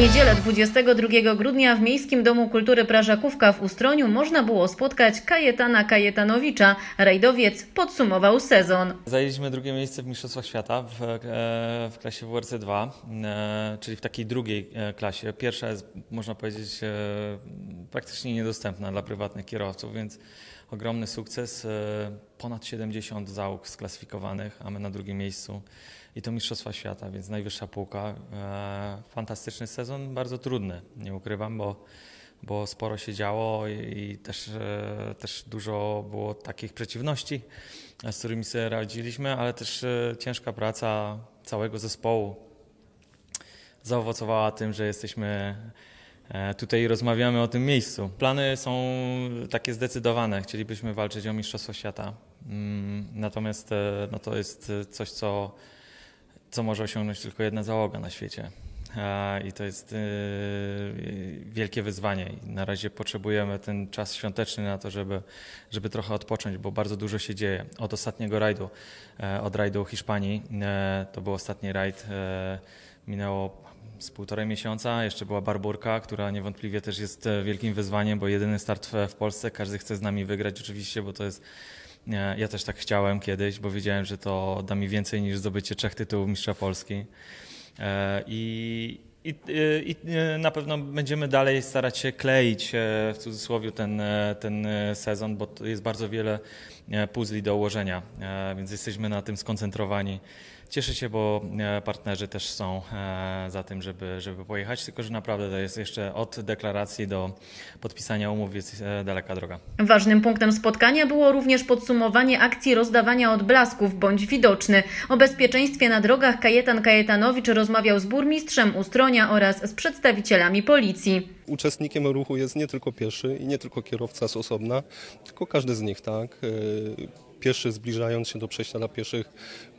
niedzielę 22 grudnia w Miejskim Domu Kultury Prażakówka w Ustroniu można było spotkać Kajetana Kajetanowicza. Rajdowiec podsumował sezon. Zajęliśmy drugie miejsce w Mistrzostwach Świata w, e, w klasie WRC 2, e, czyli w takiej drugiej e, klasie. Pierwsza jest, można powiedzieć, praktycznie niedostępna dla prywatnych kierowców, więc ogromny sukces. E, ponad 70 załóg sklasyfikowanych, a my na drugim miejscu. I to Mistrzostwa Świata, więc najwyższa półka. E, fantastyczny sezon, bardzo trudny, nie ukrywam, bo, bo sporo się działo i, też, e, też dużo było takich przeciwności, z którymi sobie radziliśmy, ale też ciężka praca całego zespołu zaowocowała tym, że jesteśmy E, tutaj rozmawiamy o tym miejscu. Plany są takie zdecydowane. Chcielibyśmy walczyć o Mistrzostwo Świata. Mm, natomiast e, no to jest e, coś, co, co może osiągnąć tylko jedna załoga na świecie. I to jest wielkie wyzwanie. Na razie potrzebujemy ten czas świąteczny na to, żeby, żeby trochę odpocząć, bo bardzo dużo się dzieje. Od ostatniego rajdu, od rajdu Hiszpanii, to był ostatni rajd, minęło z półtorej miesiąca. Jeszcze była Barburka, która niewątpliwie też jest e, wielkim wyzwaniem, bo jedyny start w Polsce. Każdy chce z nami wygrać oczywiście, bo to jest e, ja też tak chciałem kiedyś, bo wiedziałem, że to da mi więcej niż zdobycie trzech tytułów mistrza Polski. E, I, i, I, na pewno będziemy dalej starać się kleić w cudzysłowie ten, ten sezon, bo jest bardzo wiele E, puzli do ułożenia, e, więc jesteśmy na tym skoncentrowani. Cieszę się, bo e, partnerzy też są za tym, żeby, żeby pojechać, tylko że naprawdę to jest jeszcze od deklaracji do podpisania umów jest daleka droga. Ważnym punktem spotkania było również podsumowanie akcji rozdawania odblasków bądź widoczny. O bezpieczeństwie na drogach Kajetan Kajetanowicz rozmawiał z burmistrzem Ustronia oraz z przedstawicielami policji uczestnikiem ruchu jest nie tylko pieszy i nie tylko kierowca z osobna, tylko każdy z nich, tak? E, pieszy zbliżając się do przejścia dla pieszych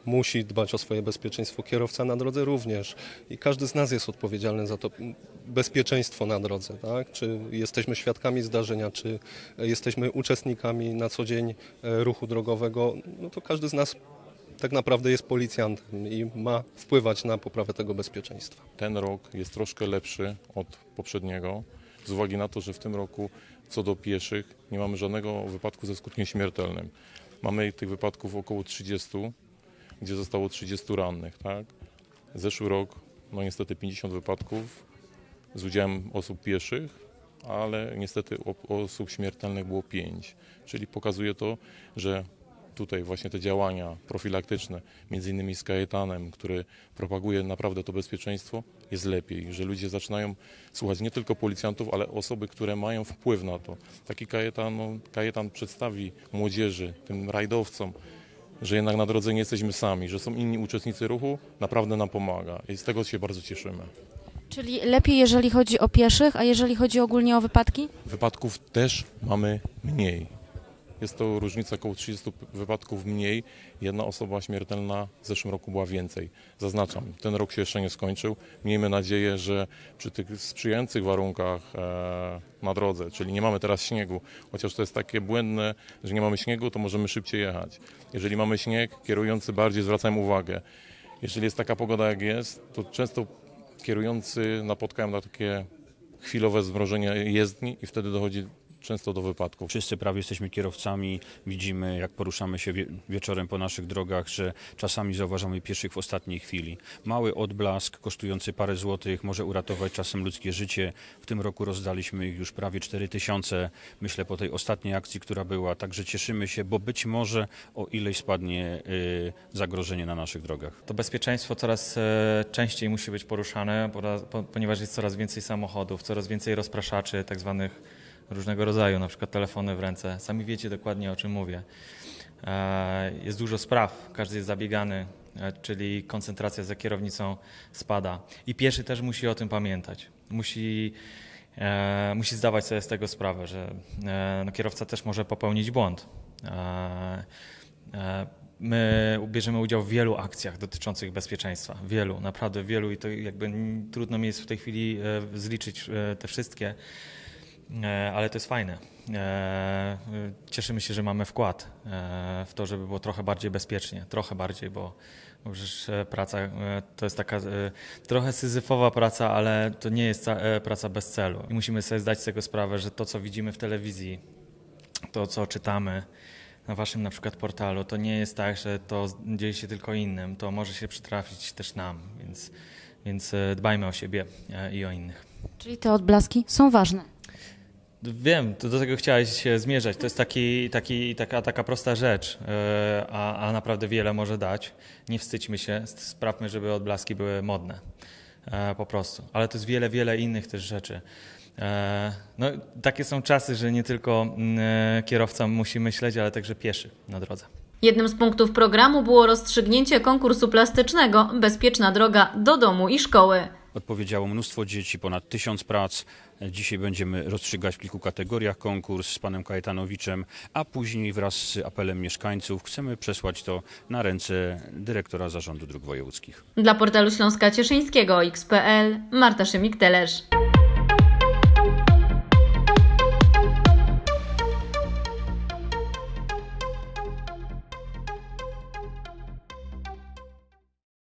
musi dbać o swoje bezpieczeństwo, kierowca na drodze również i każdy z nas jest odpowiedzialny za to bezpieczeństwo na drodze, tak? Czy jesteśmy świadkami zdarzenia, czy jesteśmy uczestnikami na co dzień e, ruchu drogowego, no to każdy z nas tak naprawdę jest policjantem i ma wpływać na poprawę tego bezpieczeństwa. Ten rok jest troszkę lepszy od poprzedniego, z uwagi na to, że w tym roku co do pieszych nie mamy żadnego wypadku ze skutkiem śmiertelnym. Mamy tych wypadków około 30, gdzie zostało 30 rannych. Tak? Zeszły rok, no niestety 50 wypadków z udziałem osób pieszych, ale niestety osób śmiertelnych było 5. Czyli pokazuje to, że Tutaj właśnie te działania profilaktyczne, między innymi z Kajetanem, który propaguje naprawdę to bezpieczeństwo, jest lepiej, że ludzie zaczynają słuchać nie tylko policjantów, ale osoby, które mają wpływ na to. Taki Kajetan, no, Kajetan przedstawi młodzieży, tym rajdowcom, że jednak na drodze nie jesteśmy sami, że są inni uczestnicy ruchu, naprawdę nam pomaga i z tego się bardzo cieszymy. Czyli lepiej, jeżeli chodzi o pieszych, a jeżeli chodzi ogólnie o wypadki? Wypadków też mamy mniej. Jest to różnica około 30 wypadków mniej. Jedna osoba śmiertelna w zeszłym roku była więcej. Zaznaczam, ten rok się jeszcze nie skończył. Miejmy nadzieję, że przy tych sprzyjających warunkach e, na drodze, czyli nie mamy teraz śniegu, chociaż to jest takie błędne, że nie mamy śniegu, to możemy szybciej jechać. Jeżeli mamy śnieg, kierujący bardziej zwracają uwagę. Jeżeli jest taka pogoda jak jest, to często kierujący napotkają na takie chwilowe zmrożenie jezdni i wtedy dochodzi często do wypadków. Wszyscy prawie jesteśmy kierowcami, widzimy jak poruszamy się wie wieczorem po naszych drogach, że czasami zauważamy pieszych w ostatniej chwili. Mały odblask kosztujący parę złotych może uratować czasem ludzkie życie. W tym roku rozdaliśmy ich już prawie 4 tysiące, myślę po tej ostatniej akcji, która była. Także cieszymy się, bo być może o ileś spadnie y, zagrożenie na naszych drogach. To bezpieczeństwo coraz e, częściej musi być poruszane, ponieważ jest coraz więcej samochodów, coraz więcej rozpraszaczy tak zwanych różnego rodzaju, na przykład telefony w ręce. Sami wiecie dokładnie o czym mówię. E, jest dużo spraw, każdy jest zabiegany, e, czyli koncentracja za kierownicą spada. I pieszy też musi o tym pamiętać. Musi, e, musi zdawać sobie z tego sprawę, że no, kierowca też może popełnić błąd. My bierzemy udział w wielu akcjach dotyczących bezpieczeństwa. Wielu, naprawdę wielu, i to jakby trudno mi jest w tej chwili zliczyć te wszystkie. E, ale to jest fajne. E, cieszymy się, że mamy wkład e, w to, żeby było trochę bardziej bezpiecznie, trochę bardziej, bo przecież praca to jest taka trochę syzyfowa praca, ale to nie jest praca bez celu. I musimy sobie zdać z tego sprawę, że to, co widzimy w telewizji, to, co czytamy, na waszym na przykład portalu, to nie jest tak, że to dzieje się tylko innym, to może się przytrafić też nam, więc, więc dbajmy o siebie i o innych. Czyli te odblaski są ważne. Wiem, do tego chciałeś się zmierzać. To jest taki, taki, taka, taka prosta rzecz, e, a, a naprawdę wiele może dać. Nie wstydźmy się, sprawmy, żeby odblaski były modne. E, po prostu. Ale to jest wiele, wiele innych też rzeczy. E, no, takie są czasy, że nie tylko mm, kierowca musi myśleć, ale także pieszy na drodze. Jednym z punktów programu było rozstrzygnięcie konkursu plastycznego Bezpieczna droga do domu i szkoły odpowiedziało mnóstwo dzieci, ponad tysiąc prac. Dzisiaj będziemy rozstrzygać w kilku kategoriach konkurs z panem Kajetanowiczem, a później wraz z apelem mieszkańców chcemy przesłać to na ręce dyrektora Zarządu Dróg Wojewódzkich. Dla portalu Śląska Cieszyńskiego XPL Marta Szymik-Telesz.